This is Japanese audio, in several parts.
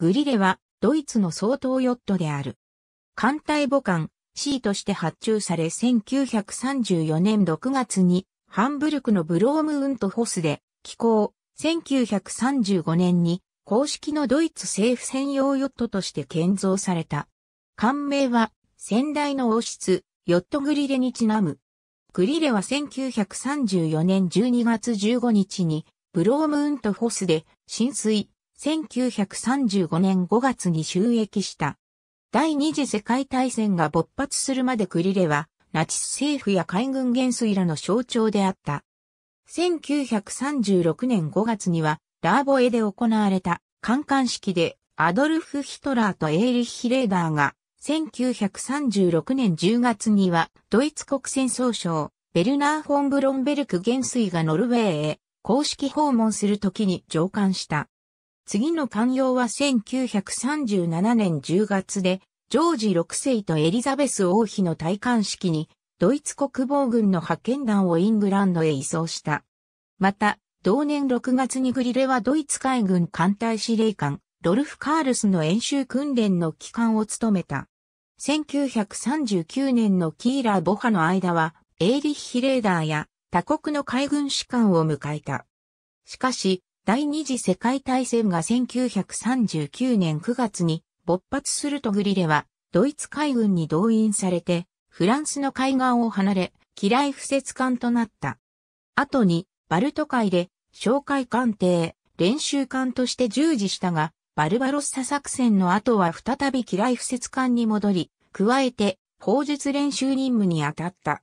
グリレは、ドイツの総統ヨットである。艦隊母艦 C として発注され1934年6月にハンブルクのブロームウントホスで寄港、1935年に公式のドイツ政府専用ヨットとして建造された。艦名は先代の王室、ヨットグリレにちなむ。グリレは1934年12月15日にブロームウントホスで浸水、1935年5月に収益した。第二次世界大戦が勃発するまでクリレは、ナチス政府や海軍元帥らの象徴であった。1936年5月には、ラーボエで行われた、観艦式で、アドルフ・ヒトラーとエーリッヒ・レーダーが、1936年10月には、ドイツ国戦総省、ベルナー・フォン・ブロンベルク元帥がノルウェーへ、公式訪問するときに上官した。次の寛容は1937年10月で、ジョージ6世とエリザベス王妃の戴冠式に、ドイツ国防軍の派遣団をイングランドへ移送した。また、同年6月にグリレはドイツ海軍艦隊司令官、ロルフ・カールスの演習訓練の機関を務めた。1939年のキーラー・ボハの間は、エーリッヒ・レーダーや他国の海軍士官を迎えた。しかし、第二次世界大戦が1939年9月に勃発するとグリレは、ドイツ海軍に動員されて、フランスの海岸を離れ、機雷不設艦となった。後に、バルト海で、哨戒艦艇、練習艦として従事したが、バルバロッサ作戦の後は再び機雷不設艦に戻り、加えて、砲術練習任務に当たった。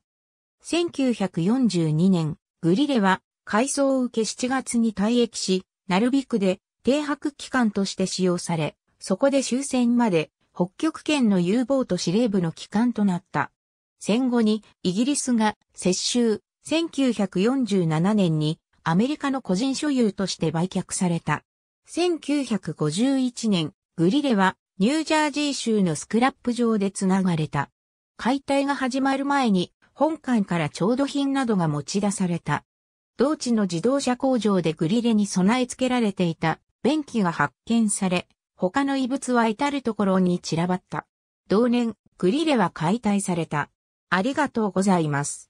1942年、グリレは改装を受け7月に退役し、なるびくで停泊機関として使用され、そこで終戦まで北極圏の U ボート司令部の機関となった。戦後にイギリスが接収、1947年にアメリカの個人所有として売却された。1951年、グリレはニュージャージー州のスクラップ場でつながれた。解体が始まる前に本館から調度品などが持ち出された。同地の自動車工場でグリレに備え付けられていた便器が発見され、他の遺物は至るところに散らばった。同年、グリレは解体された。ありがとうございます。